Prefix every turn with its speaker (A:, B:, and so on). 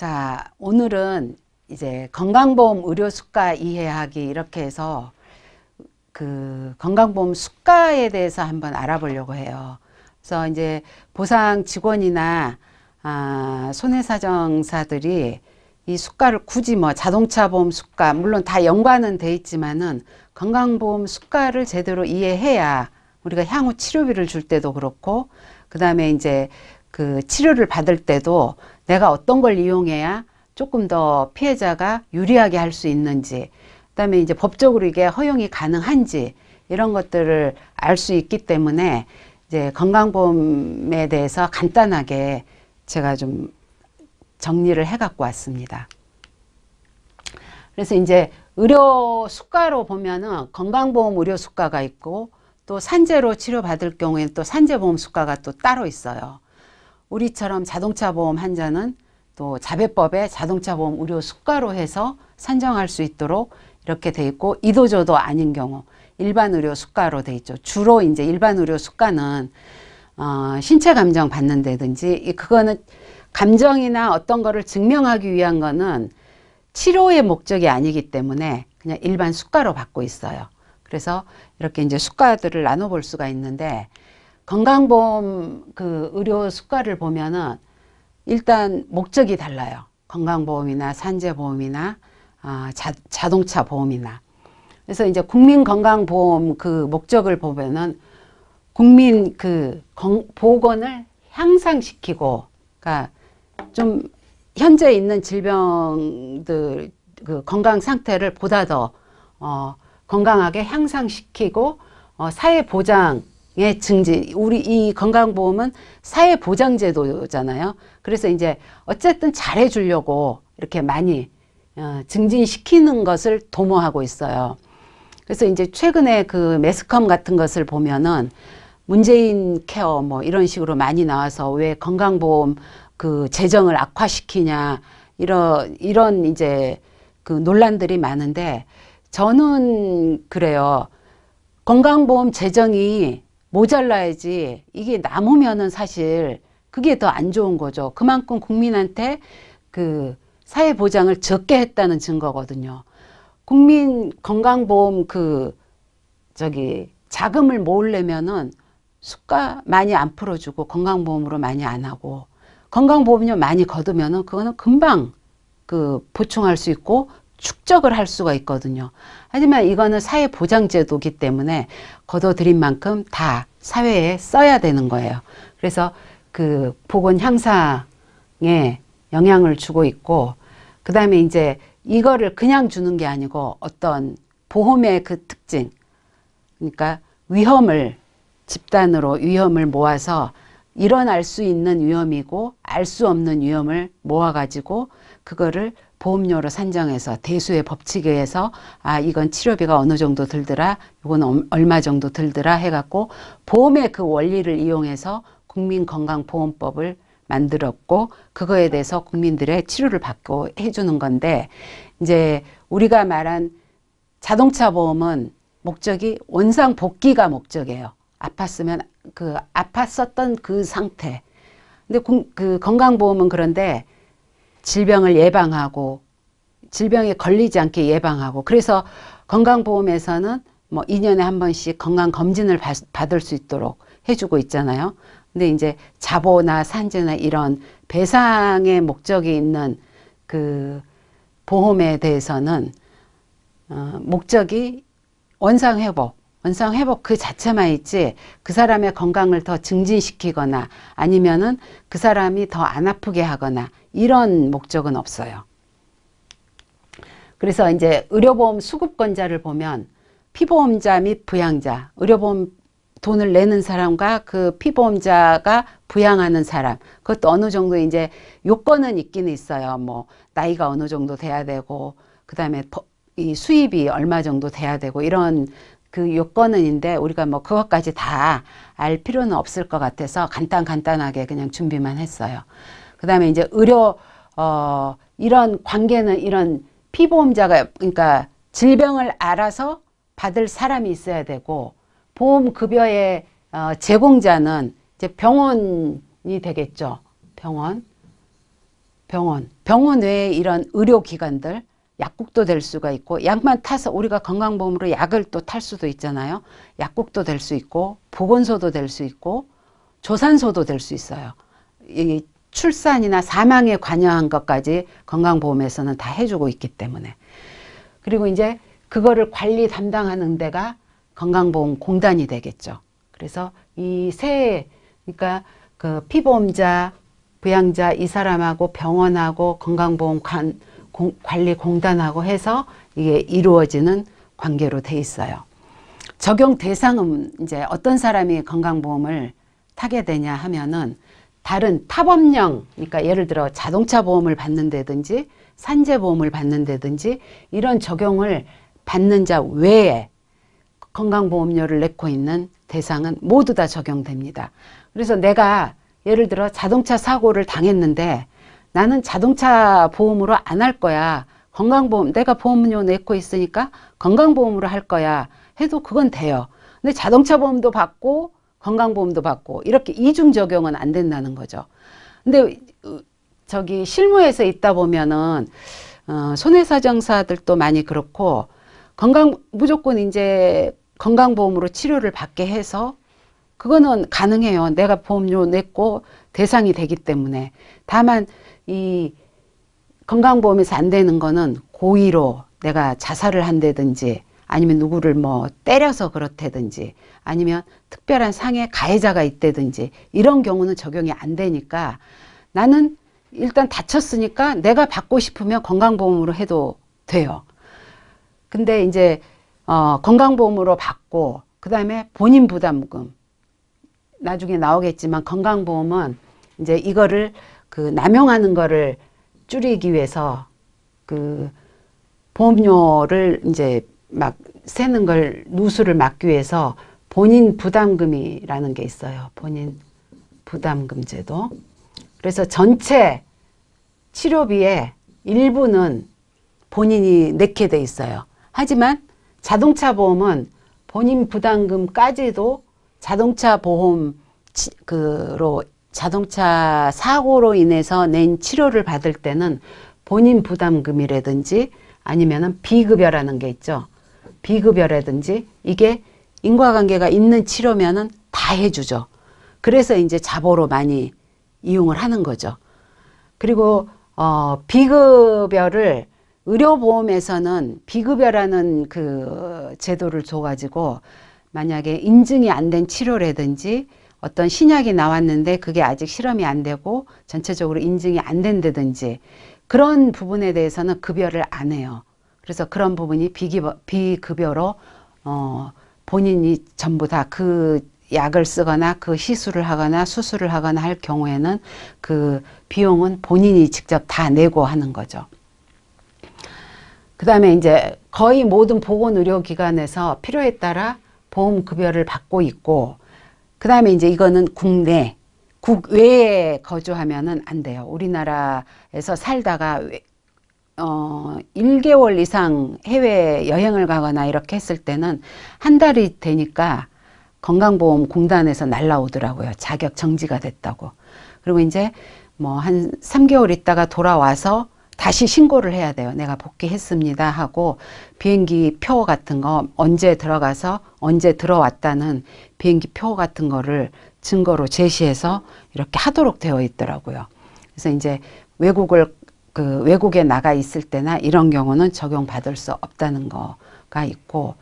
A: 자, 오늘은 이제 건강보험 의료 수가 이해하기 이렇게 해서 그 건강보험 수가에 대해서 한번 알아보려고 해요. 그래서 이제 보상 직원이나 아, 손해사정사들이 이 수가를 굳이 뭐 자동차 보험 수가 물론 다 연관은 돼 있지만은 건강보험 수가를 제대로 이해해야 우리가 향후 치료비를 줄 때도 그렇고 그다음에 이제 그 치료를 받을 때도 내가 어떤 걸 이용해야 조금 더 피해자가 유리하게 할 수 있는지 그다음에 이제 법적으로 이게 허용이 가능한지 이런 것들을 알 수 있기 때문에 이제 건강보험에 대해서 간단하게 제가 좀 정리를 해 갖고 왔습니다. 그래서 이제 의료 수가로 보면은 건강보험 의료 수가가 있고 또 산재로 치료받을 경우에는 또 산재보험 수가가 또 따로 있어요. 우리처럼 자동차 보험 환자는 또 자배법에 자동차 보험 의료 수가로 해서 산정할 수 있도록 이렇게 돼 있고 이도저도 아닌 경우 일반 의료 수가로 돼 있죠. 주로 이제 일반 의료 수가는 어, 신체 감정 받는다든지 그거는 감정이나 어떤 거를 증명하기 위한 거는 치료의 목적이 아니기 때문에 그냥 일반 수가로 받고 있어요. 그래서 이렇게 이제 수가들을 나눠 볼 수가 있는데 건강보험 그 의료 수가를 보면은 일단 목적이 달라요. 건강보험이나 산재보험이나 아, 자, 자동차 보험이나 그래서 이제 국민건강보험 그 목적을 보면은 국민 그 건, 보건을 향상시키고 그러니까 좀 현재 있는 질병들 그 건강 상태를 보다 더 어, 건강하게 향상시키고 어, 사회 보장 예, 증진. 우리 이 건강보험은 사회보장제도잖아요. 그래서 이제 어쨌든 잘해주려고 이렇게 많이 어, 증진시키는 것을 도모하고 있어요. 그래서 이제 최근에 그 매스컴 같은 것을 보면은 문재인 케어 뭐 이런 식으로 많이 나와서 왜 건강보험 그 재정을 악화시키냐 이런 이런 이제 그 논란들이 많은데 저는 그래요. 건강보험 재정이 모자라야지 이게 남으면은 사실 그게 더 안 좋은 거죠. 그만큼 국민한테 그 사회 보장을 적게 했다는 증거거든요. 국민 건강보험 그 저기 자금을 모으려면은 수가 많이 안 풀어주고 건강보험으로 많이 안 하고 건강보험료 많이 걷으면은 그거는 금방 그 보충할 수 있고 축적을 할 수가 있거든요. 하지만 이거는 사회보장제도기 때문에 거둬들인 만큼 다 사회에 써야 되는 거예요. 그래서 그 보건 향상에 영향을 주고 있고 그 다음에 이제 이거를 그냥 주는 게 아니고 어떤 보험의 그 특징 그러니까 위험을 집단으로 위험을 모아서 일어날 수 있는 위험이고 알 수 없는 위험을 모아가지고 그거를 보험료로 산정해서 대수의 법칙에 의해서 아 이건 치료비가 어느 정도 들더라 이건 얼마 정도 들더라 해갖고 보험의 그 원리를 이용해서 국민건강보험법을 만들었고 그거에 대해서 국민들의 치료를 받고 해주는 건데 이제 우리가 말한 자동차 보험은 목적이 원상 복귀가 목적이에요. 아팠으면 그 아팠었던 그 상태. 근데 그 건강보험은 그런데 질병을 예방하고 질병에 걸리지 않게 예방하고 그래서 건강보험에서는 뭐 2년에 한 번씩 건강검진을 받을 수 있도록 해주고 있잖아요. 근데 이제 자보나 산재나 이런 배상의 목적이 있는 그 보험에 대해서는 어, 목적이 원상회복 원상 회복 그 자체만 있지 그 사람의 건강을 더 증진시키거나 아니면은 그 사람이 더 안 아프게 하거나 이런 목적은 없어요. 그래서 이제 의료보험 수급권자를 보면 피보험자 및 부양자, 의료보험 돈을 내는 사람과 그 피보험자가 부양하는 사람 그것도 어느 정도 이제 요건은 있기는 있어요. 뭐 나이가 어느 정도 돼야 되고 그 다음에 이 수입이 얼마 정도 돼야 되고 이런 그 요건은인데 우리가 뭐 그것까지 다 알 필요는 없을 것 같아서 간단 간단하게 그냥 준비만 했어요. 그 다음에 이제 의료 어 이런 관계는 이런 피보험자가 그러니까 질병을 알아서 받을 사람이 있어야 되고 보험급여의 어, 제공자는 이제 병원이 되겠죠. 병원. 병원. 병원 외에 이런 의료기관들. 약국도 될 수가 있고 약만 타서 우리가 건강보험으로 약을 또 탈 수도 있잖아요. 약국도 될 수 있고 보건소도 될 수 있고 조산소도 될 수 있어요. 이 출산이나 사망에 관여한 것까지 건강보험에서는 다 해주고 있기 때문에 그리고 이제 그거를 관리 담당하는 데가 건강보험공단이 되겠죠. 그래서 이 세 그러니까 그 피보험자, 부양자 이 사람하고 병원하고 건강보험 관 공, 관리공단하고 해서 이게 이루어지는 관계로 돼 있어요. 적용 대상은 이제 어떤 사람이 건강보험을 타게 되냐 하면은 다른 타법령, 그러니까 예를 들어 자동차 보험을 받는다든지 산재보험을 받는다든지 이런 적용을 받는 자 외에 건강보험료를 내고 있는 대상은 모두 다 적용됩니다. 그래서 내가 예를 들어 자동차 사고를 당했는데 나는 자동차 보험으로 안 할 거야. 건강보험 내가 보험료 내고 있으니까 건강보험으로 할 거야 해도 그건 돼요. 근데 자동차 보험도 받고 건강보험도 받고 이렇게 이중 적용은 안 된다는 거죠. 근데 저기 실무에서 있다 보면은 어, 손해사정사들도 많이 그렇고 건강 무조건 이제 건강보험으로 치료를 받게 해서 그거는 가능해요. 내가 보험료 냈고 대상이 되기 때문에 다만 이 건강보험에서 안 되는 거는 고의로 내가 자살을 한다든지 아니면 누구를 뭐 때려서 그렇다든지 아니면 특별한 상해 가해자가 있다든지 이런 경우는 적용이 안 되니까 나는 일단 다쳤으니까 내가 받고 싶으면 건강보험으로 해도 돼요. 근데 이제 어 건강보험으로 받고 그 다음에 본인 부담금 나중에 나오겠지만 건강보험은 이제 이거를 그 남용하는 거를 줄이기 위해서 그 보험료를 이제 막 세는 걸 누수를 막기 위해서 본인 부담금이라는 게 있어요. 본인 부담금 제도. 그래서 전체 치료비의 일부는 본인이 내게 돼 있어요. 하지만 자동차 보험은 본인 부담금까지도 자동차 보험 그로 자동차 사고로 인해서 낸 치료를 받을 때는 본인 부담금이라든지 아니면은 비급여라는 게 있죠. 비급여라든지 이게 인과관계가 있는 치료면은 다 해주죠. 그래서 이제 자보로 많이 이용을 하는 거죠. 그리고 어 비급여를 의료보험에서는 비급여라는 그 제도를 줘가지고 만약에 인증이 안 된 치료라든지 어떤 신약이 나왔는데 그게 아직 실험이 안 되고 전체적으로 인증이 안 된다든지 그런 부분에 대해서는 급여를 안 해요. 그래서 그런 부분이 비기버, 비급여로 어, 본인이 전부 다 그 약을 쓰거나 그 시술을 하거나 수술을 하거나 할 경우에는 그 비용은 본인이 직접 다 내고 하는 거죠. 그 다음에 이제 거의 모든 보건의료기관에서 필요에 따라 보험급여를 받고 있고 그 다음에 이제 이거는 국내 국외에 거주하면은 안 돼요. 우리나라에서 살다가 어 1개월 이상 해외 여행을 가거나 이렇게 했을 때는 한 달이 되니까 건강보험공단에서 날라오더라고요. 자격 정지가 됐다고. 그리고 이제 뭐 한 3개월 있다가 돌아와서 다시 신고를 해야 돼요. 내가 복귀했습니다 하고 비행기 표 같은 거 언제 들어가서 언제 들어왔다는 비행기 표 같은 거를 증거로 제시해서 이렇게 하도록 되어 있더라고요. 그래서 이제 외국을 그 외국에 나가 있을 때나 이런 경우는 적용받을 수 없다는 거가 있고